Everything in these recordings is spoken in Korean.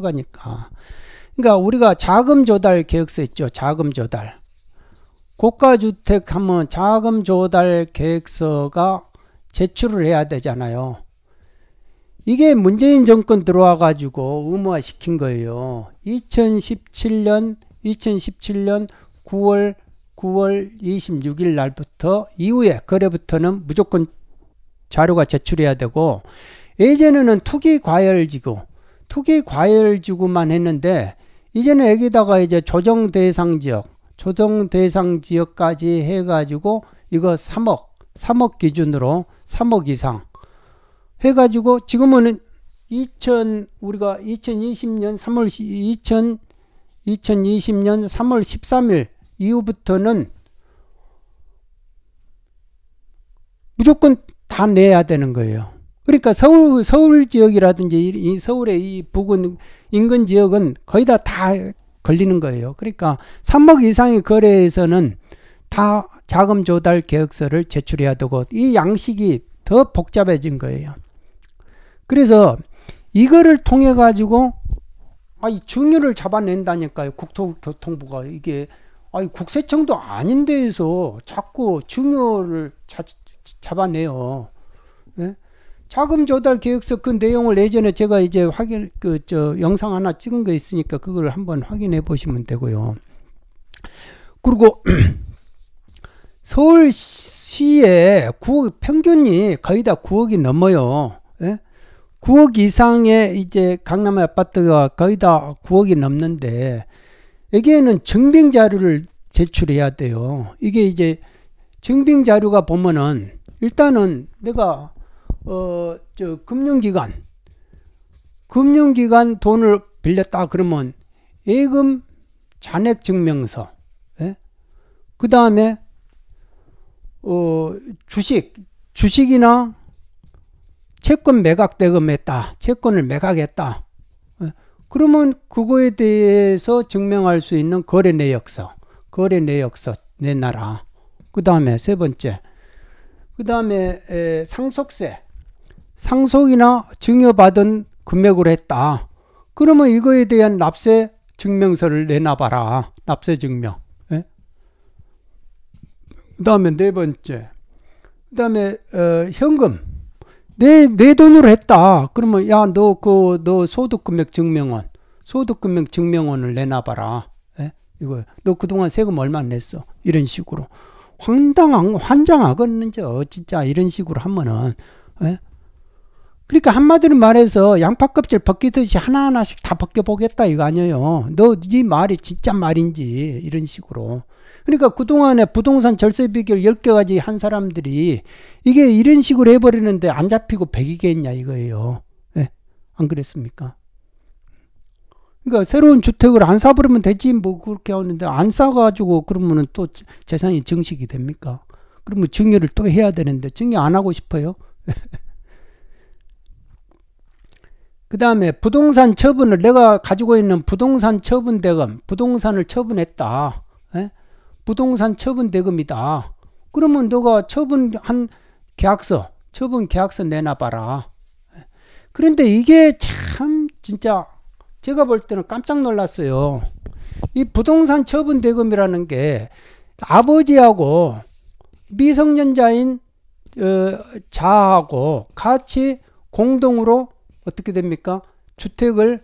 가니까. 그러니까. 그러니까 우리가 자금 조달 계획서 있죠. 자금 조달. 고가주택 하면 자금 조달 계획서가 제출을 해야 되잖아요. 이게 문재인 정권 들어와 가지고 의무화 시킨 거예요. 2017년 2017년 9월 9월 26일 날부터 이후에 거래부터는 무조건 자료가 제출해야 되고 예전에는 투기 과열 지구 투기 과열 지구만 했는데 이제는 여기다가 이제 조정 대상 지역, 조정 대상 지역까지 해가지고 이거 3억, 3억 기준으로 3억 이상 해가지고 지금은 2000 우리가 2020년 3월 2000 2020년 3월 13일 이후부터는 무조건 다 내야 되는 거예요. 그러니까 서울 서울 지역이라든지 이 서울의 이 부근 인근 지역은 거의 다 다 걸리는 거예요. 그러니까 3억 이상의 거래에서는 다 자금 조달 계획서를 제출해야 되고 이 양식이 더 복잡해진 거예요. 그래서 이거를 통해 가지고 아이 중요를 잡아낸다니까요. 국토교통부가 이게 아니 국세청도 아닌 데에서 자꾸 중요를 잡아내요. 예? 자금 조달 계획서 그 내용을 예전에 제가 이제 확인 그 저 영상 하나 찍은 거 있으니까 그걸 한번 확인해 보시면 되고요. 그리고 서울시의 9억 평균이 거의 다 9억이 넘어요. 예? 9억 이상의 이제 강남 아파트가 거의 다 9억이 넘는데 여기에는 증빙 자료를 제출해야 돼요. 이게 이제 증빙 자료가 보면은 일단은 내가 어, 저 금융기관, 금융기관 돈을 빌렸다 그러면 예금 잔액 증명서, 예? 그 다음에 어, 주식, 주식이나 채권 매각 대금했다, 채권을 매각했다. 예? 그러면 그거에 대해서 증명할 수 있는 거래 내역서, 거래 내역서 내놔라. 그 다음에 세 번째, 그 다음에 상속세, 상속이나 증여받은 금액으로 했다. 그러면 이거에 대한 납세 증명서를 내놔봐라. 납세 증명. 예? 그 다음에 네 번째. 그 다음에, 어, 현금. 내, 내 돈으로 했다. 그러면, 야, 너, 그, 너 소득금액 증명원. 소득금액 증명원을 내놔봐라. 예? 이거, 너 그동안 세금 얼마 냈어? 이런 식으로. 황당한, 환장하겠는지, 어, 진짜, 이런 식으로 하면은, 예? 그러니까 한마디로 말해서 양파 껍질 벗기듯이 하나하나씩 다 벗겨보겠다 이거 아니에요. 너이 네 말이 진짜 말인지 이런 식으로. 그러니까 그동안에 부동산 절세 비결 10개까지 한 사람들이 이게 이런 식으로 해버리는데 안 잡히고 100이겠냐 이거예요. 예. 네. 안 그랬습니까? 그러니까 새로운 주택을 안 사버리면 되지 뭐 그렇게 하는데 안 사가지고 그러면은 또 재산이 증식이 됩니까? 그러면 증여를 또 해야 되는데 증여 안 하고 싶어요? 그 다음에 부동산 처분을 내가 가지고 있는 부동산 처분 대금 부동산을 처분했다 에? 예? 부동산 처분 대금이다 그러면 너가 처분한 계약서 처분 계약서 내놔봐라 예? 그런데 이게 참 진짜 제가 볼 때는 깜짝 놀랐어요 이 부동산 처분 대금이라는 게 아버지하고 미성년자인 어, 자하고 같이 공동으로 어떻게 됩니까? 주택을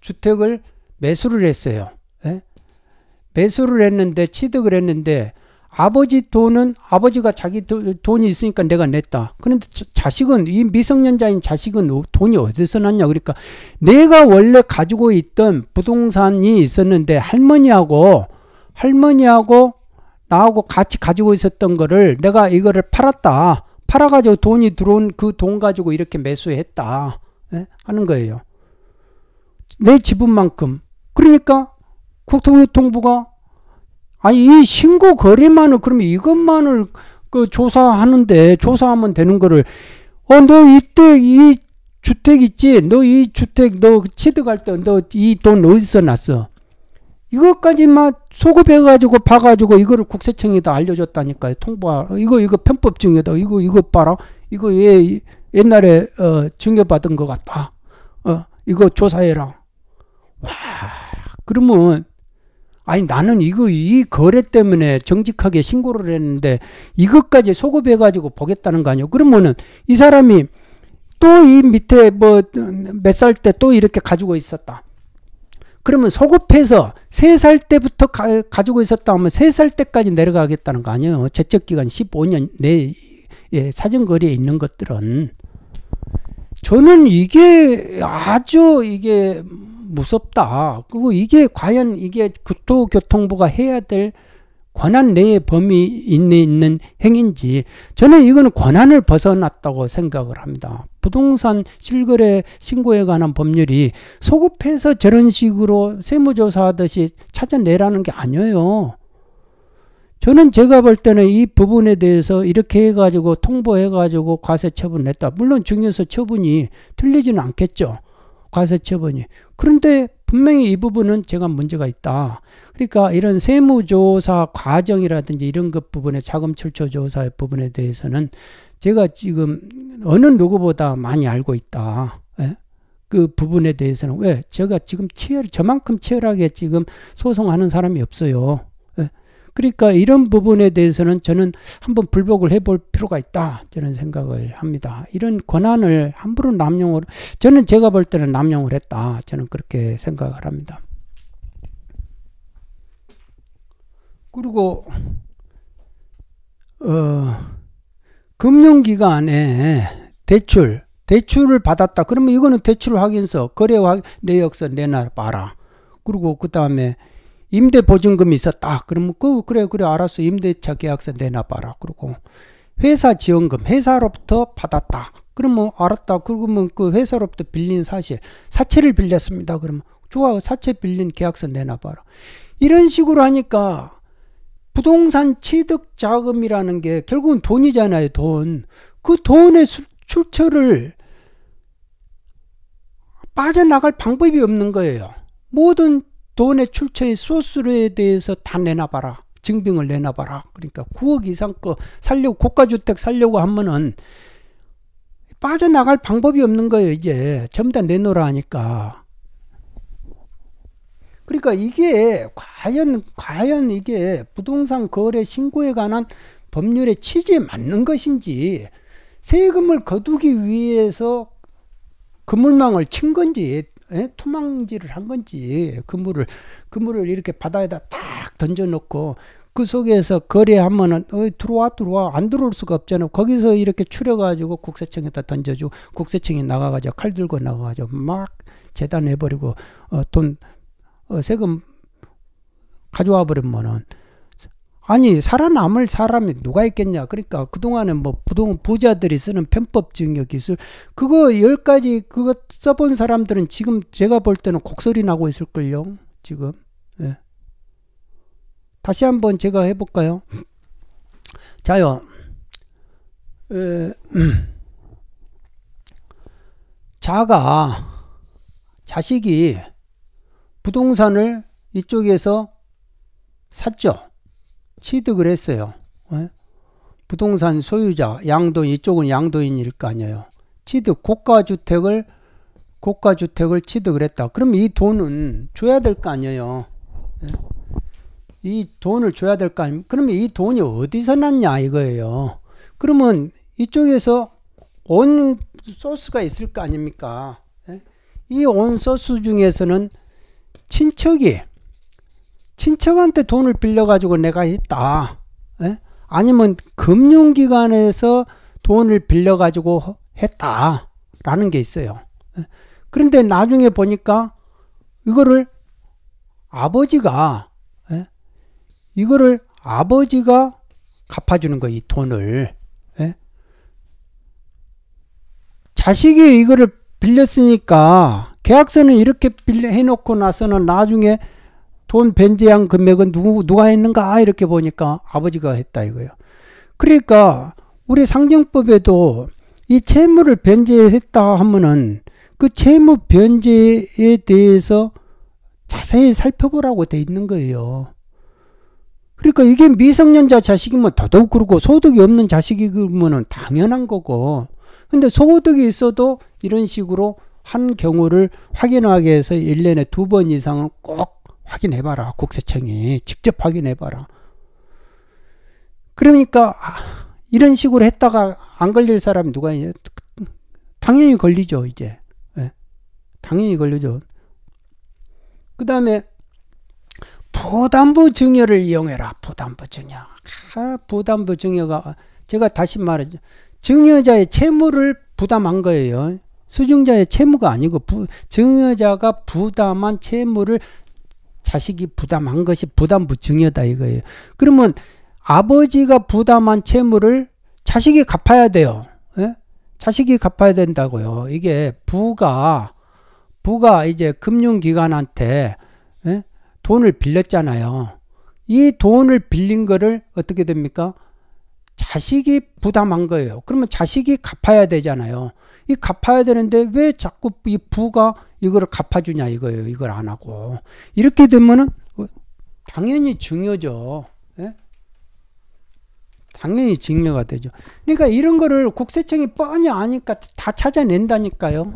주택을 매수를 했어요. 예? 매수를 했는데 취득을 했는데 아버지 돈은 아버지가 자기 돈이 있으니까 내가 냈다. 그런데 자식은 이 미성년자인 자식은 어, 돈이 어디서 났냐? 그러니까 내가 원래 가지고 있던 부동산이 있었는데 할머니하고 할머니하고 나하고 같이 가지고 있었던 거를 내가 이거를 팔았다. 팔아가지고 돈이 들어온 그 돈 가지고 이렇게 매수했다. 예? 하는 거예요. 내 지분만큼. 그러니까 국토교통부가 아니 이 신고 거래만을 그러면 이것만을 그 조사하는데 조사하면 되는 거를 어 너 이때 이 주택 있지 너 이 주택 너 취득할 때 너 이 돈 어디서 났어 이것까지 만 소급해 가지고 봐 가지고 이거를 국세청에다 알려줬다니까요 통보 이거 이거 편법 증이다 이거 이거 봐라 이거 얘 옛날에 어, 증여받은것 같다. 어, 이거 조사해라. 와, 그러면 아니 나는 이거 이 거래 때문에 정직하게 신고를 했는데 이것까지 소급해 가지고 보겠다는 거 아니에요. 그러면은 이 사람이 또 이 밑에 뭐 몇 살 때 또 이렇게 가지고 있었다. 그러면 소급해서 세 살 때부터 가, 가 지고 있었다 하면 세 살 때까지 내려가겠다는 거 아니에요. 제척 기간 15년 내 예, 사정거리에 있는 것들은 저는 이게 아주 이게 무섭다. 그리고 이게 과연 이게 국토교통부가 해야 될 권한 내의 범위 인내 있는 행인지 위 저는 이거는 권한을 벗어났다고 생각을 합니다. 부동산 실거래 신고에 관한 법률이 소급해서 저런 식으로 세무조사하듯이 찾아내라는 게 아니에요. 저는 제가 볼 때는 이 부분에 대해서 이렇게 해가지고 통보해가지고 과세 처분 을 했다. 물론 중요서 처분이 틀리지는 않겠죠. 과세 처분이. 그런데 분명히 이 부분은 제가 문제가 있다. 그러니까 이런 세무조사 과정이라든지 이런 것 부분에 자금 출처 조사의 부분에 대해서는 제가 지금 어느 누구보다 많이 알고 있다. 예? 그 부분에 대해서는 왜 제가 지금 치열 저만큼 치열하게 지금 소송하는 사람이 없어요. 그러니까 이런 부분에 대해서는 저는 한번 불복을 해볼 필요가 있다. 저는 생각을 합니다. 이런 권한을 함부로 남용을, 저는 제가 볼 때는 남용을 했다. 저는 그렇게 생각을 합니다. 그리고, 어, 금융기관에 대출, 대출을 받았다. 그러면 이거는 대출 확인서, 거래 확, 내역서 내놔 봐라. 그리고 그 다음에 임대 보증금이 있었다. 그러면 그 그래 그래 알았어 임대차 계약서 내놔봐라. 그러고 회사 지원금 회사로부터 받았다. 그러면 알았다. 그러면 그 회사로부터 빌린 사실 사채를 빌렸습니다. 그러면 좋아 사채 빌린 계약서 내놔봐라. 이런 식으로 하니까 부동산 취득 자금이라는 게 결국은 돈이잖아요. 돈. 그 돈의 출처를 빠져나갈 방법이 없는 거예요. 모든 돈의 출처의 소스에 대해서 다 내놔봐라. 증빙을 내놔봐라. 그러니까 9억 이상 거 살려고 고가주택 살려고 하면은 빠져나갈 방법이 없는 거예요. 이제 전부 다 내놓으라 하니까. 그러니까 이게 과연 과연 이게 부동산 거래 신고에 관한 법률의 취지에 맞는 것인지 세금을 거두기 위해서 그물망을 친 건지 에? 예? 투망질을 한 건지 그물을 그물을 이렇게 바다에다 딱 던져놓고 그 속에서 거래하면은 어 들어와 들어와 안 들어올 수가 없잖아 거기서 이렇게 추려가지고 국세청에다 던져주고 국세청이 나가가지고 칼 들고 나가가지고 막 재단해버리고 어, 돈 어, 세금 가져와 버리면은 아니 살아남을 사람이 누가 있겠냐 그러니까 그동안에뭐 부동 부자들이 쓰는 편법 증여 기술 그거 열 가지 그거 써본 사람들은 지금 제가 볼 때는 곡소리 나고 있을걸요 지금 예. 다시 한번 제가 해볼까요 자요 에, 자가 자식이 부동산을 이쪽에서 샀죠 취득을 했어요. 예? 부동산 소유자 양도 이쪽은 양도인일 거 아니에요. 취득 고가 주택을 고가 주택을 취득을 했다. 그럼 이 돈은 줘야 될 거 아니에요. 예? 이 돈을 줘야 될 거 아닙니까? 그러면 이 돈이 어디서 났냐 이거예요. 그러면 이쪽에서 온 소스가 있을 거 아닙니까? 예? 이온 소스 중에서는 친척이 친척한테 돈을 빌려가지고 내가 있다. 에? 예? 아니면 금융기관에서 돈을 빌려가지고 했다. 라는 게 있어요. 에? 예? 그런데 나중에 보니까 이거를 아버지가, 에? 예? 이거를 아버지가 갚아주는 거, 이 돈을. 자식이 이거를 빌렸으니까 계약서는 이렇게 빌려 해놓고 나서는 나중에 돈 변제한 금액은 누, 누가 했는가 이렇게 보니까 아버지가 했다 이거예요. 그러니까 우리 상정법에도 이 채무를 변제했다 하면은 그 채무 변제에 대해서 자세히 살펴보라고 돼 있는 거예요. 그러니까 이게 미성년자 자식이면 뭐 더더욱 그렇고 소득이 없는 자식이면 당연한 거고 근데 소득이 있어도 이런 식으로 한 경우를 확인하기 해서 일년에 두 번 이상은 꼭 확인해봐라. 국세청이 직접 확인해봐라. 그러니까 아, 이런 식으로 했다가 안 걸릴 사람이 누가 있냐? 당연히 걸리죠 이제 네. 당연히 걸리죠. 그 다음에 부담부 증여를 이용해라. 부담부 증여. 아, 부담부 증여가 제가 다시 말하죠. 증여자의 채무를 부담한 거예요. 수증자의 채무가 아니고 부, 증여자가 부담한 채무를 자식이 부담한 것이 부담부 증여다 이거예요. 그러면 아버지가 부담한 채무를 자식이 갚아야 돼요. 예? 자식이 갚아야 된다고요. 이게 부가 부가 이제 금융기관한테 예? 돈을 빌렸잖아요. 이 돈을 빌린 거를 어떻게 됩니까? 자식이 부담한 거예요. 그러면 자식이 갚아야 되잖아요. 이 갚아야 되는데 왜 자꾸 이 부가 이거를 갚아주냐 이거예요. 이걸 안 하고 이렇게 되면은 당연히 증여죠. 예? 당연히 증여가 되죠. 그러니까 이런 거를 국세청이 뻔히 아니까 다 찾아낸다니까요.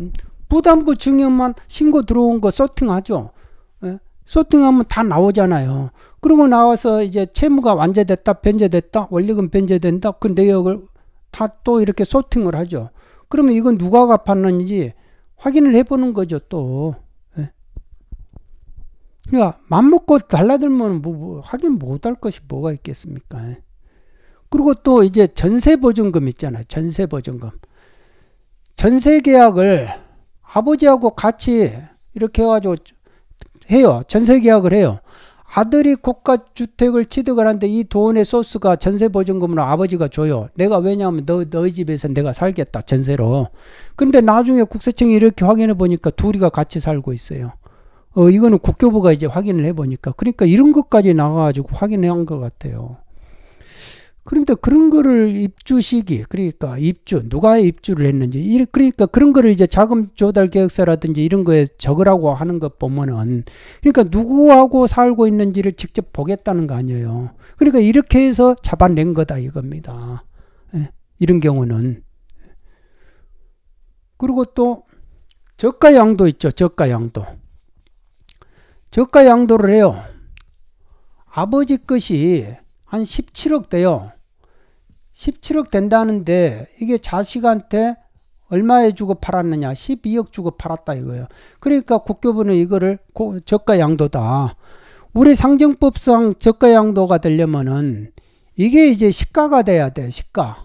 음? 부담부 증여만 신고 들어온 거 소팅하죠. 예? 소팅하면 다 나오잖아요. 그러고 나와서 이제 채무가 완제됐다, 변제됐다, 원리금 변제된다, 그 내역을 다 또 이렇게 소팅을 하죠. 그러면 이건 누가 갚았는지 확인을 해보는 거죠, 또. 예. 그러니까, 맘먹고 달라들면 뭐, 뭐 확인 못할 것이 뭐가 있겠습니까? 예. 그리고 또 이제 전세보증금 있잖아요. 전세보증금. 전세계약을 아버지하고 같이 이렇게 해가지고 해요. 전세계약을 해요. 아들이 고가주택을 취득을 하는데 이 돈의 소스가 전세 보증금으로 아버지가 줘요. 내가 왜냐하면 너, 너희 집에서 내가 살겠다. 전세로. 근데 나중에 국세청이 이렇게 확인해 보니까 둘이가 같이 살고 있어요. 어, 이거는 국교부가 이제 확인을 해 보니까. 그러니까 이런 것까지 나와가지고 확인해 한것 같아요. 그러니까 그런 거를 입주 시기, 그러니까 입주, 누가 입주를 했는지, 그러니까 그런 거를 이제 자금 조달 계획서라든지 이런 거에 적으라고 하는 것 보면은, 그러니까 누구하고 살고 있는지를 직접 보겠다는 거 아니에요. 그러니까 이렇게 해서 잡아낸 거다 이겁니다. 예, 이런 경우는. 그리고 또, 저가 양도 있죠, 저가 양도. 저가 양도를 해요. 아버지 것이 한 17억 돼요. 17억 된다는데 이게 자식한테 얼마에 주고 팔았느냐 12억 주고 팔았다 이거예요 그러니까 국교부는 이거를 고, 저가양도다 우리 상정법상 저가양도가 되려면은 이게 이제 시가가 돼야 돼 시가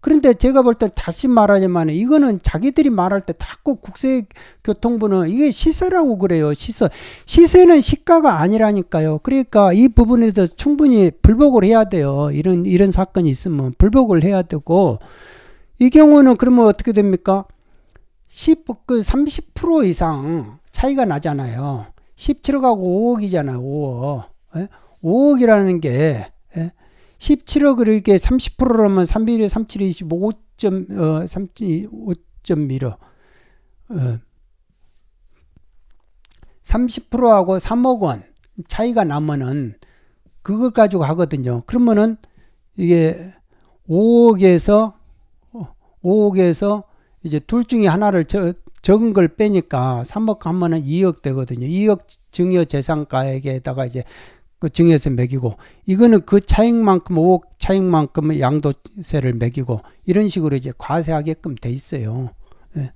그런데 제가 볼 때 다시 말하지만 이거는 자기들이 말할 때 자꾸 국세교통부는 이게 시세라고 그래요. 시세. 시세는 시가가 아니라니까요. 그러니까 이 부분에 대해서 충분히 불복을 해야 돼요. 이런 이런 사건이 있으면 불복을 해야 되고 이 경우는 그러면 어떻게 됩니까? 10그30% 이상 차이가 나잖아요. 17억하고 5억이잖아요. 5억. 5억이라는 예? 게 17억을 이렇게 30%라면 3일에 37이 25. 점, 어, 35.1어 어. 30%하고 3억 원 차이가 나면은 그걸 가지고 하거든요. 그러면은 이게 5억에서 5억에서 이제 둘 중에 하나를 저, 적은 걸 빼니까 3억 하면은 2억 되거든요. 2억 증여 재산가액에다가 이제 그 증여세 매기고 이거는 그 차익만큼 5억 차익만큼 양도세를 매기고 이런 식으로 이제 과세하게끔 돼 있어요. 예.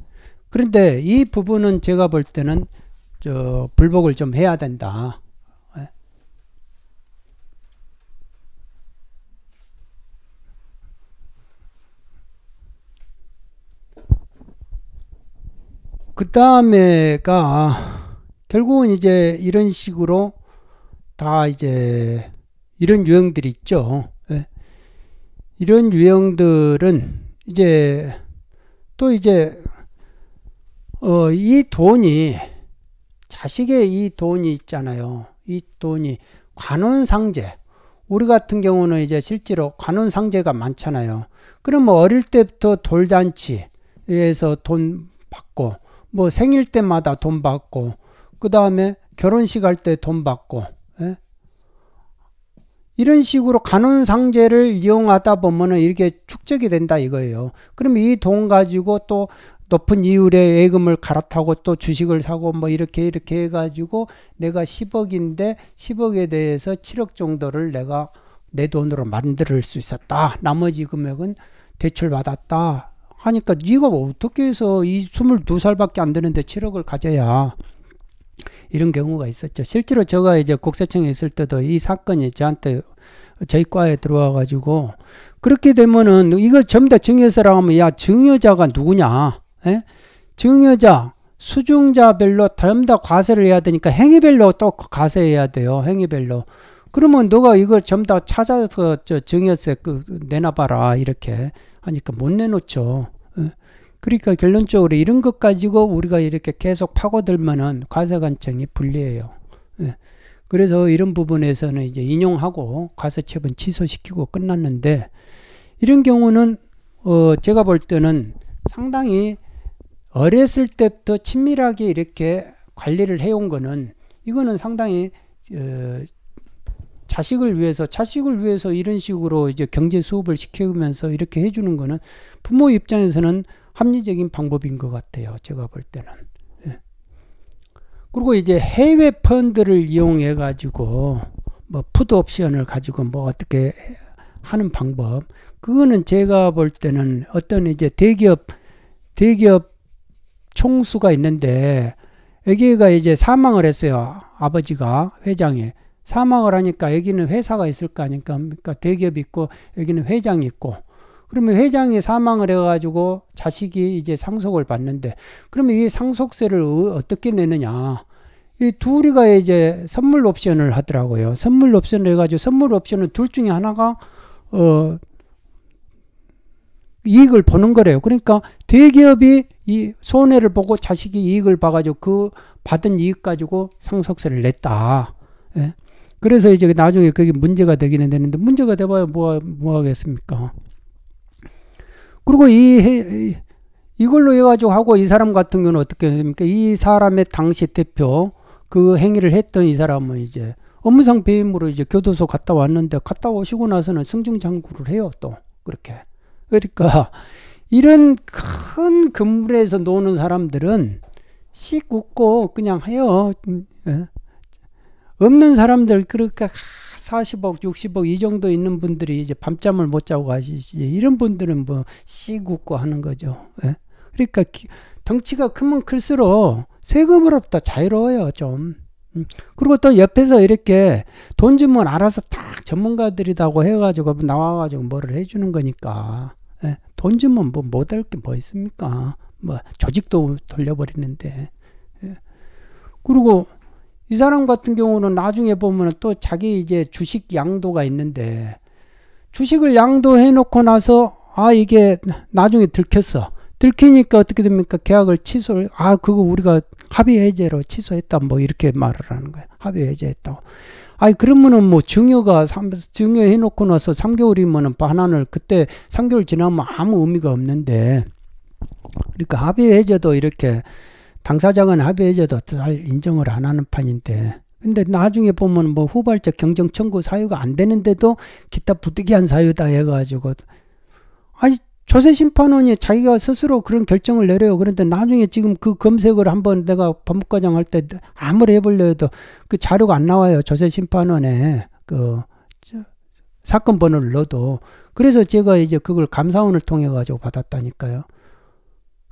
그런데 이 부분은 제가 볼 때는 저 불복을 좀 해야 된다. 예. 그 다음에가 결국은 이제 이런 식으로 다 이제 이런 유형들이 있죠. 예. 이런 유형들은 이제 또 이제 어, 이 돈이 자식의 이 돈이 있잖아요. 이 돈이 관혼상제. 우리 같은 경우는 이제 실제로 관혼상제가 많잖아요. 그럼 뭐 어릴 때부터 돌잔치에서 돈 받고, 뭐 생일 때마다 돈 받고, 그 다음에 결혼식 할 때 돈 받고, 예? 이런 식으로 간혼상제를 이용하다 보면은 이렇게 축적이 된다 이거예요. 그럼 이 돈 가지고 또 높은 이율의 예금을 갈아타고 또 주식을 사고 뭐 이렇게 이렇게 해가지고 내가 10억인데 10억에 대해서 7억 정도를 내가 내 돈으로 만들 수 있었다. 나머지 금액은 대출받았다. 하니까 네가 어떻게 해서 이 22살밖에 안 되는데 7억을 가져야 이런 경우가 있었죠. 실제로 제가 이제 국세청에 있을 때도 이 사건이 저한테 저희 과에 들어와 가지고 그렇게 되면은 이걸 전부 다 증여서라고 하면 야 증여자가 누구냐? 에? 예? 증여자 수중자별로 전부 다 과세를 해야 되니까 행위별로 또 과세해야 돼요. 행위별로. 그러면 너가 이걸 전부 다 찾아서 저 증여세 그 내놔봐라 이렇게 하니까 못 내놓죠. 그러니까 결론적으로 이런 것 가지고 우리가 이렇게 계속 파고들면은 과세관청이 불리해요. 예. 그래서 이런 부분에서는 이제 인용하고 과세처분 취소시키고 끝났는데 이런 경우는 어 제가 볼 때는 상당히 어렸을 때부터 친밀하게 이렇게 관리를 해온 거는 이거는 상당히 어 자식을 위해서 자식을 위해서 이런 식으로 이제 경제 수업을 시키면서 이렇게 해주는 거는 부모 입장에서는 합리적인 방법인 것 같아요. 제가 볼 때는. 예. 그리고 이제 해외 펀드를 이용해 가지고 뭐 푸드 옵션을 가지고 뭐 어떻게 하는 방법 그거는 제가 볼 때는 어떤 이제 대기업 대기업 총수가 있는데 애기가 이제 사망을 했어요. 아버지가 회장이 사망을 하니까 여기는 회사가 있을 거 아닙니까? 그러니까 대기업 있고 여기는 회장이 있고 그러면 회장이 사망을 해가지고 자식이 이제 상속을 받는데 그러면 이 상속세를 어, 어떻게 내느냐? 이 둘이가 이제 선물 옵션을 하더라고요. 선물 옵션을 해가지고 선물 옵션은 둘 중에 하나가 어 이익을 보는 거래요. 그러니까 대기업이 이 손해를 보고 자식이 이익을 봐가지고 그 받은 이익 가지고 상속세를 냈다. 예. 그래서 이제 나중에 그게 문제가 되기는 되는데 문제가 돼봐야 뭐, 뭐 하겠습니까? 그리고 이 이걸로 해가지고 하고 이 사람 같은 경우는 어떻게 됩니까? 이 사람의 당시 대표 그 행위를 했던 이 사람은 이제 업무상 배임으로 이제 교도소 갔다 왔는데 갔다 오시고 나서는 승중장구를 해요 또 그렇게 그러니까 이런 큰 건물에서 노는 사람들은 씩 웃고 그냥 해요 음, 예. 없는 사람들 그렇게 40억, 60억 이 정도 있는 분들이 이제 밤잠을 못 자고 가시지 이런 분들은 뭐 씨굽고 하는 거죠. 예? 그러니까 기, 덩치가 크면 클수록 세금으로부터 자유로워요 좀. 음. 그리고 또 옆에서 이렇게 돈 주면 알아서 딱전문가들이라고 해가지고 나와가지고 뭐를 해주는 거니까 예? 돈 주면 뭐 못 할 게 뭐 있습니까? 뭐 조직도 돌려버리는데 예. 그리고 이 사람 같은 경우는 나중에 보면 또 자기 이제 주식 양도가 있는데 주식을 양도해 놓고 나서 아 이게 나중에 들켰어. 들키니까 어떻게 됩니까? 계약을 취소를 아 그거 우리가 합의 해제로 취소했다 뭐 이렇게 말을 하는 거야. 합의 해제했다고. 아이 그러면은 뭐 증여가 증여해 놓고 나서 3개월이면은 반환을 그때 3개월 지나면 아무 의미가 없는데 그러니까 합의 해제도 이렇게 당사자간 합의해줘도 잘 인정을 안 하는 판인데 근데 나중에 보면 뭐 후발적 경정 청구 사유가 안 되는데도 기타 부득이한 사유다 해가지고 아니 조세 심판원이 자기가 스스로 그런 결정을 내려요. 그런데 나중에 지금 그 검색을 한번 내가 법무과장 할때 아무리 해보려 해도 그 자료가 안 나와요. 조세 심판원에 그 사건 번호를 넣어도 그래서 제가 이제 그걸 감사원을 통해 가지고 받았다니까요.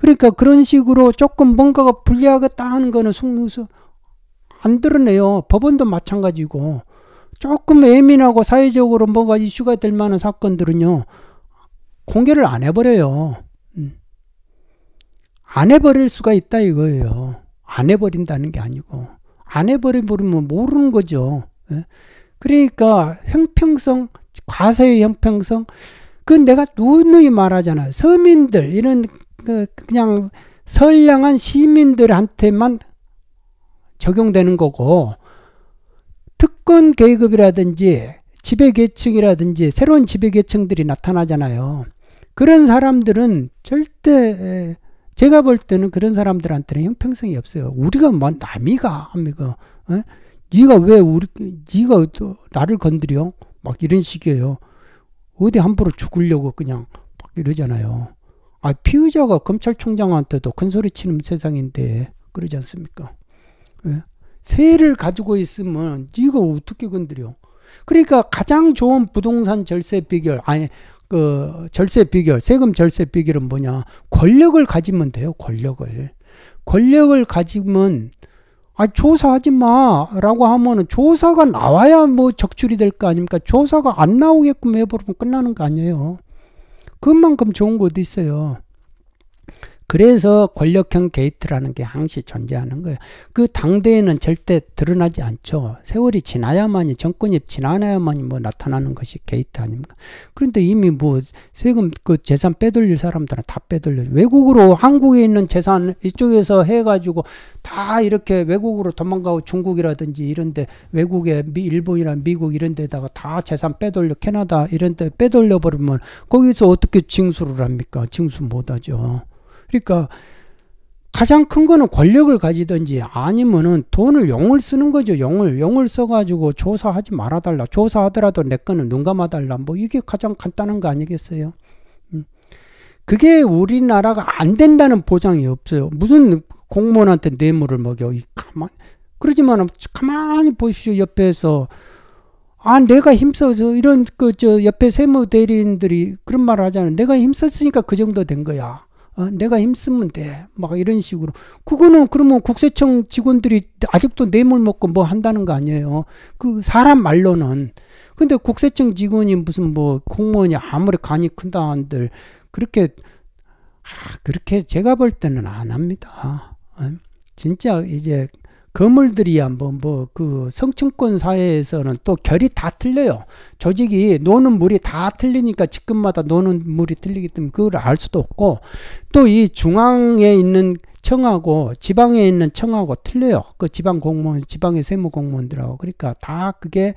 그러니까 그런 식으로 조금 뭔가가 불리하겠다 하는 거는 속내에서 안 드러내요. 법원도 마찬가지고 조금 예민하고 사회적으로 뭔가 이슈가 될 만한 사건들은요 공개를 안 해버려요. 음. 안 해버릴 수가 있다 이거예요. 안 해버린다는 게 아니고 안 해버리면 모르는 거죠. 예? 그러니까 형평성, 과세의 형평성, 그건 내가 누누이 말하잖아요. 서민들 이런 그 그냥 선량한 시민들한테만 적용되는 거고 특권 계급이라든지 지배계층이라든지 새로운 지배계층들이 나타나잖아요. 그런 사람들은 절대 제가 볼 때는 그런 사람들한테는 형평성이 없어요. 우리가 뭐 남이가 합니까? 에? 어? 네가 왜 우리 네가 나를 건드려? 막 이런 식이에요. 어디 함부로 죽으려고 그냥 막 이러잖아요. 아, 피의자가 검찰총장한테도 큰 소리 치는 세상인데 그러지 않습니까? 예? 세를 가지고 있으면 이거 어떻게 건드려? 그러니까 가장 좋은 부동산 절세 비결 아니 그 절세 비결 세금 절세 비결은 뭐냐? 권력을 가지면 돼요. 권력을 권력을 가지면 아 조사하지 마라고 하면은 조사가 나와야 뭐 적출이 될 거 아닙니까? 조사가 안 나오게끔 해버리면 끝나는 거 아니에요. 그만큼 좋은 곳도 있어요. 그래서 권력형 게이트라는 게 항시 존재하는 거예요. 그 당대에는 절대 드러나지 않죠. 세월이 지나야만이 정권이 지나야만이 뭐 나타나는 것이 게이트 아닙니까? 그런데 이미 뭐 세금 그 재산 빼돌릴 사람들은 다 빼돌려. 외국으로 한국에 있는 재산 이쪽에서 해가지고 다 이렇게 외국으로 도망가고 중국이라든지 이런데 외국에 미, 일본이나 미국 이런데다가 다 재산 빼돌려 캐나다 이런데 빼돌려 버리면 거기서 어떻게 징수를 합니까? 징수 못하죠. 그러니까 가장 큰 거는 권력을 가지든지 아니면은 돈을 용을 쓰는 거죠. 용을 용을 써가지고 조사하지 말아달라. 조사하더라도 내 거는 눈 감아달라. 뭐 이게 가장 간단한 거 아니겠어요? 음. 그게 우리나라가 안 된다는 보장이 없어요. 무슨 공무원한테 뇌물을 먹여? 이 가만 그러지만 가만히 보십시오. 옆에서 아 내가 힘써서 이런 그 저 옆에 세무 대리인들이 그런 말을 하잖아요. 내가 힘썼으니까 그 정도 된 거야. 어, 내가 힘쓰면 돼. 막 이런 식으로. 그거는 그러면 국세청 직원들이 아직도 뇌물 먹고 뭐 한다는 거 아니에요. 그 사람 말로는. 근데 국세청 직원이 무슨 뭐 공무원이 아무리 간이 큰다 한들 그렇게, 아, 그렇게 제가 볼 때는 안 합니다. 어? 진짜 이제 건물들이 한번 뭐 그 성층권 사회에서는 또 결이 다 틀려요. 조직이 노는 물이 다 틀리니까 집금마다 노는 물이 틀리기 때문에 그걸 알 수도 없고 또 이 중앙에 있는 청하고 지방에 있는 청하고 틀려요. 그 지방 공무원, 지방의 세무 공무원들하고 그러니까 다 그게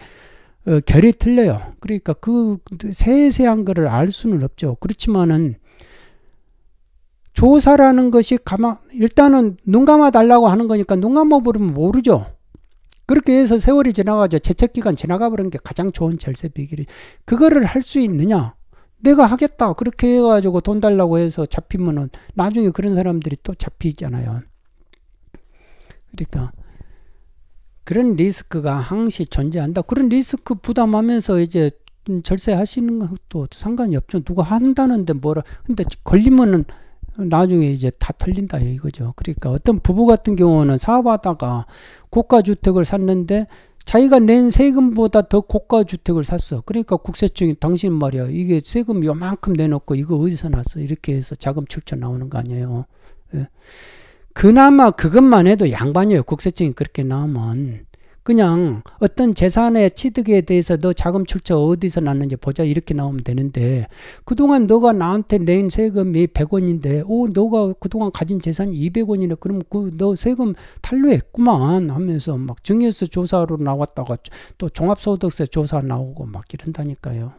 어, 결이 틀려요. 그러니까 그 세세한 거를 알 수는 없죠. 그렇지만은 조사라는 것이 가만 일단은 눈 감아 달라고 하는 거니까 눈 감아 버리면 모르죠. 그렇게 해서 세월이 지나가죠. 재채 기간 지나가 버린 게 가장 좋은 절세 비결이 그거를 할 수 있느냐? 내가 하겠다. 그렇게 해가지고 돈 달라고 해서 잡히면은 나중에 그런 사람들이 또 잡히잖아요. 그러니까 그런 리스크가 항시 존재한다. 그런 리스크 부담하면서 이제 절세하시는 것도 상관이 없죠. 누가 한다는데 뭐라. 근데 걸리면은 나중에 이제 다 털린다 이거죠. 그러니까 어떤 부부 같은 경우는 사업하다가 고가주택을 샀는데 자기가 낸 세금보다 더 고가 주택을 샀어. 그러니까 국세청이 당신 말이야. 이게 세금 요만큼 내놓고 이거 어디서 났어? 이렇게 해서 자금 출처 나오는 거 아니에요. 예. 그나마 그것만 해도 양반이에요. 국세청이 그렇게 나오면. 그냥 어떤 재산의 취득에 대해서 도 자금 출처 어디서 났는지 보자 이렇게 나오면 되는데 그동안 너가 나한테 낸 세금이 100원인데 오 너가 그동안 가진 재산이 200원이네 그럼 그너 세금 탈루했구만 하면서 막 증여세 조사로 나왔다가 또 종합소득세 조사 나오고 막 이런다니까요.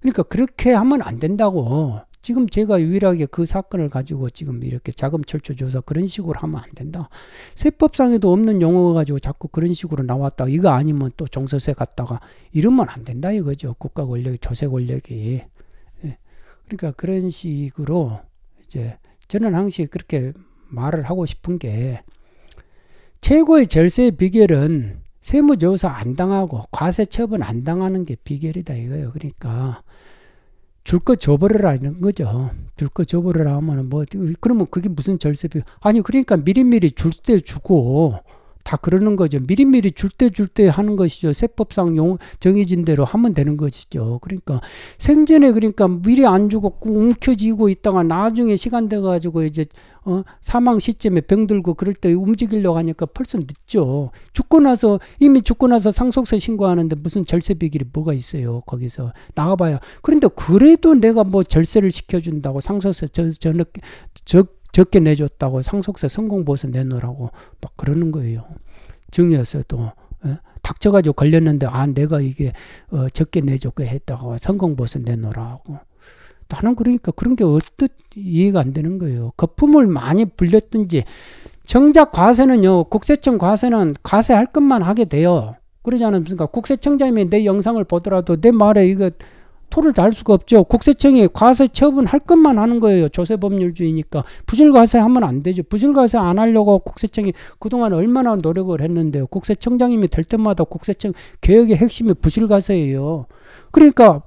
그러니까 그렇게 하면 안 된다고. 지금 제가 유일하게 그 사건을 가지고 지금 이렇게 자금 철저 조사 그런 식으로 하면 안 된다. 세법상에도 없는 용어 가지고 자꾸 그런 식으로 나왔다. 이거 아니면 또 종소세 갔다가 이러면 안 된다 이거죠. 국가 권력이 조세 권력이. 예. 그러니까 그런 식으로 이제 저는 항시 그렇게 말을 하고 싶은 게 최고의 절세 비결은 세무조사 안 당하고 과세 처분 안 당하는 게 비결이다 이거예요. 그러니까 줄거 줘버려라는 이 거죠. 줄 거 줘버려라 하면은 뭐, 그러면 그게 무슨 절세비. 아니, 그러니까 미리미리 줄 때 주고, 다 그러는 거죠. 미리미리 줄 때 줄 때 하는 것이죠. 세법상 용, 정해진 대로 하면 되는 것이죠. 그러니까 생전에 그러니까 미리 안 주고 움켜쥐고 있다가 나중에 시간 돼가지고 이제 어, 사망 시점에 병들고 그럴 때 움직이려고 하니까 벌써 늦죠. 죽고 나서 이미 죽고 나서 상속세 신고하는데 무슨 절세 비결이 뭐가 있어요. 거기서 나와봐야. 그런데 그래도 내가 뭐 절세를 시켜준다고 상속세 저, 저, 저, 적게 내줬다고 상속세 성공보수 내놓으라고 막 그러는 거예요. 증여세도 예? 닥쳐가지고 걸렸는데 아 내가 이게 어, 적게 내줬고 했다고 성공보수 내놓으라고. 나는 그러니까 그런 게 어떻 이해가 안 되는 거예요. 거품을 많이 불렸든지 정작 과세는요. 국세청 과세는 과세할 것만 하게 돼요. 그러지 않습니까? 국세청장님이 내 영상을 보더라도 내 말에 이거 토를 달 수가 없죠. 국세청이 과세 처분할 것만 하는 거예요. 조세 법률주의니까 부실 과세하면 안 되죠. 부실 과세 안 하려고 국세청이 그동안 얼마나 노력을 했는데요. 국세청장님이 될 때마다 국세청 개혁의 핵심이 부실 과세예요. 그러니까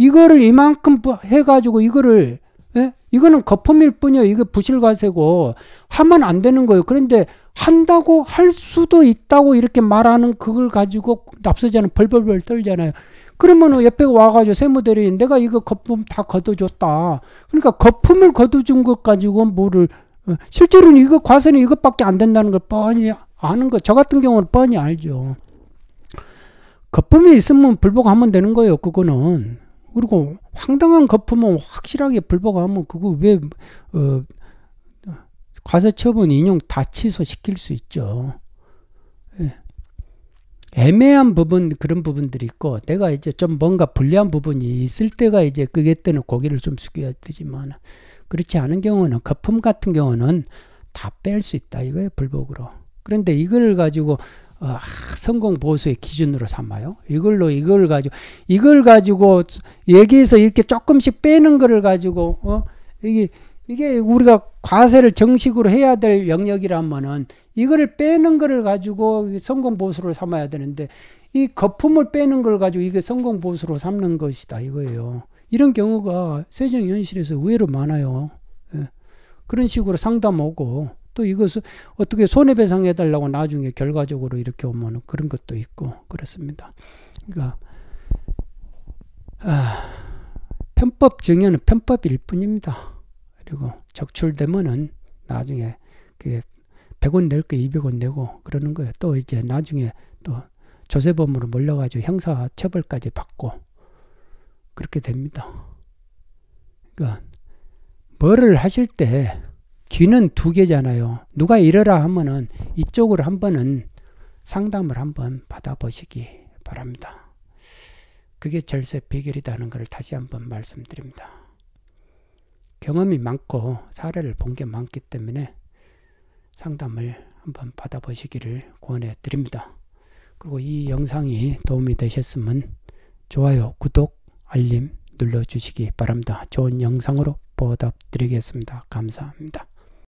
이거를 이만큼 해가지고 이거를 예? 이거는 거품일 뿐이요. 이거 부실과세고 하면 안 되는 거예요. 그런데 한다고 할 수도 있다고 이렇게 말하는 그걸 가지고 납세자는 벌벌벌 떨잖아요. 그러면 옆에 와가지고 세무대리인 내가 이거 거품 다걷어줬다 그러니까 거품을 걷어준것 가지고 뭐를 어, 실제로는 이거 과세는 이것밖에 안 된다는 걸 뻔히 아는 거. 저 같은 경우는 뻔히 알죠. 거품이 있으면 불복하면 되는 거예요. 그거는. 그리고 황당한 거품은 확실하게 불복하면 그거 왜 어, 과세처분 인용 다 취소시킬 수 있죠. 예. 애매한 부분 그런 부분들이 있고 내가 이제 좀 뭔가 불리한 부분이 있을 때가 이제 그게 때는 고개를좀 숙여야 되지만 그렇지 않은 경우는 거품 같은 경우는 다 뺄 수 있다 이거예요 불복으로 그런데 이걸 가지고 어, 성공 보수의 기준으로 삼아요. 이걸로 이걸 가지고 이걸 가지고 얘기해서 이렇게 조금씩 빼는 거를 가지고 어 이게 이게 우리가 과세를 정식으로 해야 될 영역이라면은 이거를 빼는 거를 가지고 성공 보수로 삼아야 되는데 이 거품을 빼는 걸 가지고 이게 성공 보수로 삼는 것이다 이거예요. 이런 경우가 세종 현실에서 의외로 많아요. 예. 그런 식으로 상담 하고 또 이것을 어떻게 손해배상해 달라고 나중에 결과적으로 이렇게 오면 그런 것도 있고 그렇습니다. 그러니까 아, 편법 증여는 편법일 뿐입니다. 그리고 적출되면은 나중에 그게 100원 낼게 200원 내고 그러는 거예요. 또 이제 나중에 또 조세범으로 몰려가지고 형사 처벌까지 받고 그렇게 됩니다. 그러니까 뭐를 하실 때 귀는 두 개잖아요. 누가 이러라 하면은 이쪽으로 한번은 상담을 한번 받아보시기 바랍니다. 그게 절세 비결이라는 것을 다시 한번 말씀드립니다. 경험이 많고 사례를 본 게 많기 때문에 상담을 한번 받아보시기를 권해 드립니다. 그리고 이 영상이 도움이 되셨으면 좋아요, 구독, 알림 눌러주시기 바랍니다. 좋은 영상으로 보답드리겠습니다. 감사합니다.